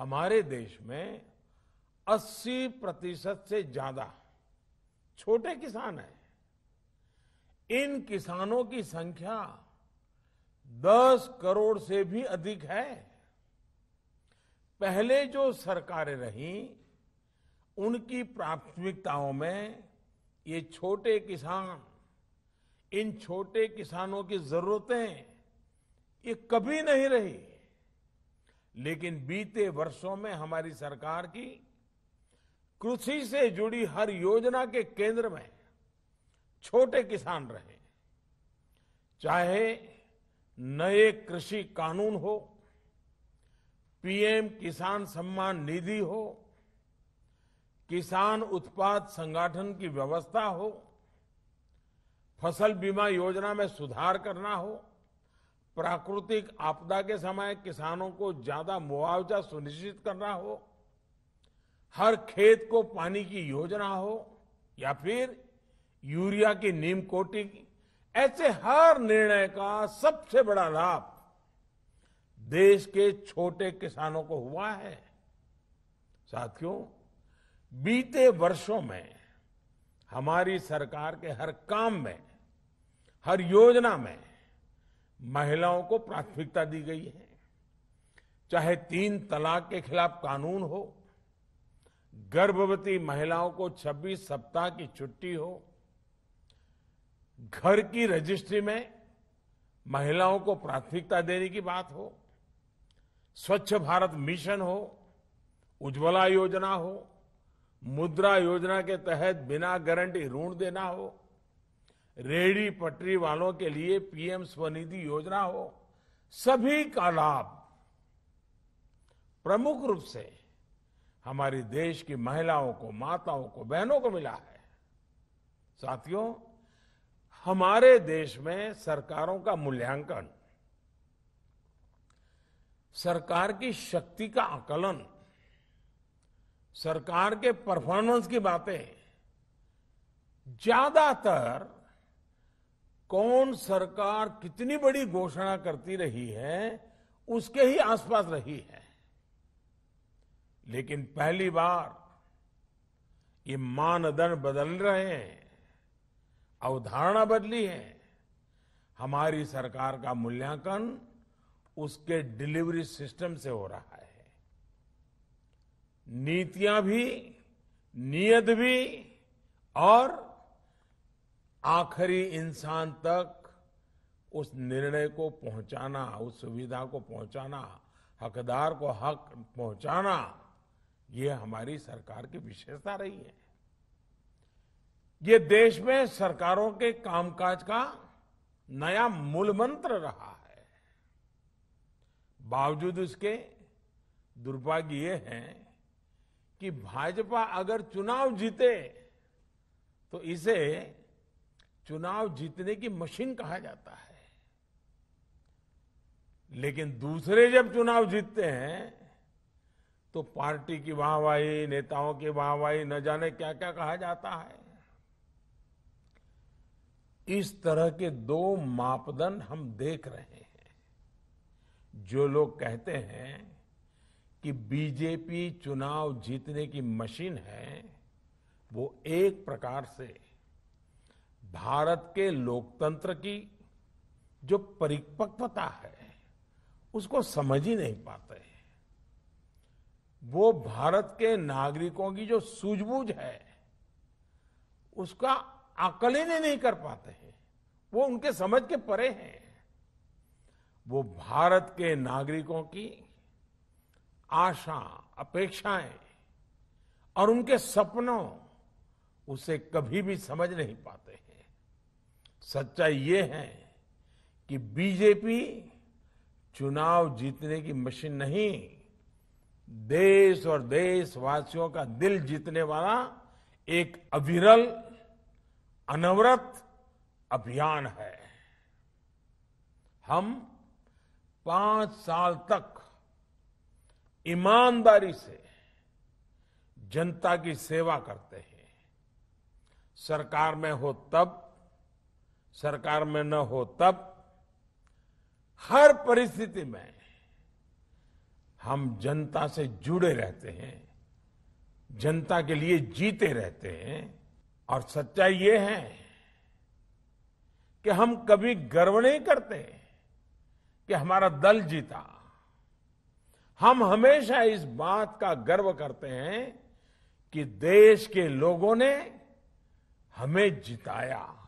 हमारे देश में 80 प्रतिशत से ज्यादा छोटे किसान हैं इन किसानों की संख्या 10 करोड़ से भी अधिक है पहले जो सरकारें रही उनकी प्राथमिकताओं में ये छोटे किसान इन छोटे किसानों की जरूरतें ये कभी नहीं रही लेकिन बीते वर्षों में हमारी सरकार की कृषि से जुड़ी हर योजना के केंद्र में छोटे किसान रहे चाहे नए कृषि कानून हो पीएम किसान सम्मान निधि हो किसान उत्पाद संगठन की व्यवस्था हो फसल बीमा योजना में सुधार करना हो प्राकृतिक आपदा के समय किसानों को ज्यादा मुआवजा सुनिश्चित करना हो हर खेत को पानी की योजना हो या फिर यूरिया की नीम कोटी ऐसे हर निर्णय का सबसे बड़ा लाभ देश के छोटे किसानों को हुआ है साथियों बीते वर्षों में हमारी सरकार के हर काम में हर योजना में महिलाओं को प्राथमिकता दी गई है चाहे तीन तलाक के खिलाफ कानून हो गर्भवती महिलाओं को 26 सप्ताह की छुट्टी हो घर की रजिस्ट्री में महिलाओं को प्राथमिकता देने की बात हो स्वच्छ भारत मिशन हो उज्ज्वला योजना हो मुद्रा योजना के तहत बिना गारंटी ऋण देना हो रेडी पटरी वालों के लिए पीएम स्वनिधि योजना हो सभी का लाभ प्रमुख रूप से हमारी देश की महिलाओं को माताओं को बहनों को मिला है साथियों हमारे देश में सरकारों का मूल्यांकन सरकार की शक्ति का आकलन सरकार के परफॉर्मेंस की बातें ज्यादातर कौन सरकार कितनी बड़ी घोषणा करती रही है उसके ही आसपास रही है लेकिन पहली बार ये मानदंड बदल रहे हैं अवधारणा बदली है हमारी सरकार का मूल्यांकन उसके डिलीवरी सिस्टम से हो रहा है नीतियां भी नियत भी और आखिरी इंसान तक उस निर्णय को पहुंचाना उस सुविधा को पहुंचाना हकदार को हक पहुंचाना ये हमारी सरकार की विशेषता रही है ये देश में सरकारों के कामकाज का नया मूल मंत्र रहा है बावजूद इसके दुर्भाग्य ये है कि भाजपा अगर चुनाव जीते तो इसे चुनाव जीतने की मशीन कहा जाता है लेकिन दूसरे जब चुनाव जीतते हैं तो पार्टी की वाहवाही नेताओं की वाहवाही न जाने क्या क्या कहा जाता है इस तरह के दो मापदंड हम देख रहे हैं जो लोग कहते हैं कि बीजेपी चुनाव जीतने की मशीन है वो एक प्रकार से भारत के लोकतंत्र की जो परिपक्वता है उसको समझ ही नहीं पाते वो भारत के नागरिकों की जो सूझबूझ है उसका आकलन ही नहीं कर पाते हैं वो उनके समझ के परे हैं वो भारत के नागरिकों की आशा अपेक्षाएं और उनके सपनों उसे कभी भी समझ नहीं पाते हैं सच्चाई ये है कि बीजेपी चुनाव जीतने की मशीन नहीं देश और देशवासियों का दिल जीतने वाला एक अविरल अनवरत अभियान है हम पांच साल तक ईमानदारी से जनता की सेवा करते हैं सरकार में हो तब सरकार में न हो तब हर परिस्थिति में हम जनता से जुड़े रहते हैं जनता के लिए जीते रहते हैं और सच्चाई ये है कि हम कभी गर्व नहीं करते कि हमारा दल जीता हम हमेशा इस बात का गर्व करते हैं कि देश के लोगों ने हमें जिताया